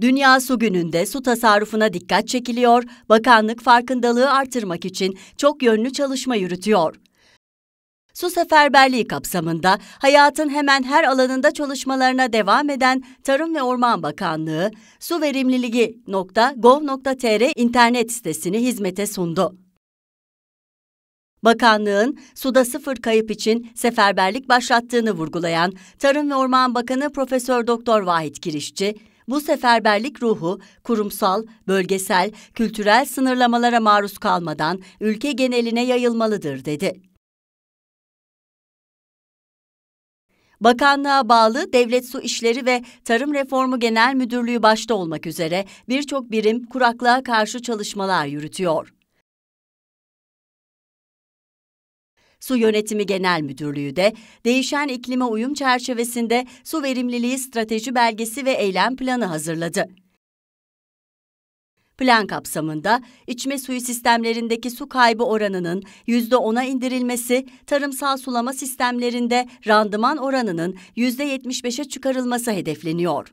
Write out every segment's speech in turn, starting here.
Dünya Su Günü'nde su tasarrufuna dikkat çekiliyor, bakanlık farkındalığı artırmak için çok yönlü çalışma yürütüyor. Su seferberliği kapsamında hayatın hemen her alanında çalışmalarına devam eden Tarım ve Orman Bakanlığı, su verimliligi.gov.tr internet sitesini hizmete sundu. Bakanlığın suda sıfır kayıp için seferberlik başlattığını vurgulayan Tarım ve Orman Bakanı Profesör Doktor Vahit Kirişçi, bu seferberlik ruhu kurumsal, bölgesel, kültürel sınırlamalara maruz kalmadan ülke geneline yayılmalıdır dedi. Bakanlığa bağlı Devlet Su İşleri ve Tarım Reformu Genel Müdürlüğü başta olmak üzere birçok birim kuraklığa karşı çalışmalar yürütüyor. Su Yönetimi Genel Müdürlüğü de değişen iklime uyum çerçevesinde su verimliliği strateji belgesi ve eylem planı hazırladı. Plan kapsamında içme suyu sistemlerindeki su kaybı oranının %10'a indirilmesi, tarımsal sulama sistemlerinde randıman oranının %75'e çıkarılması hedefleniyor.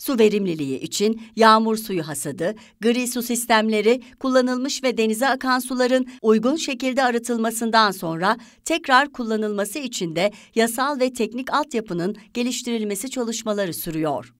Su verimliliği için yağmur suyu hasadı, gri su sistemleri kullanılmış ve denize akan suların uygun şekilde arıtılmasından sonra tekrar kullanılması için de yasal ve teknik altyapının geliştirilmesi çalışmaları sürüyor.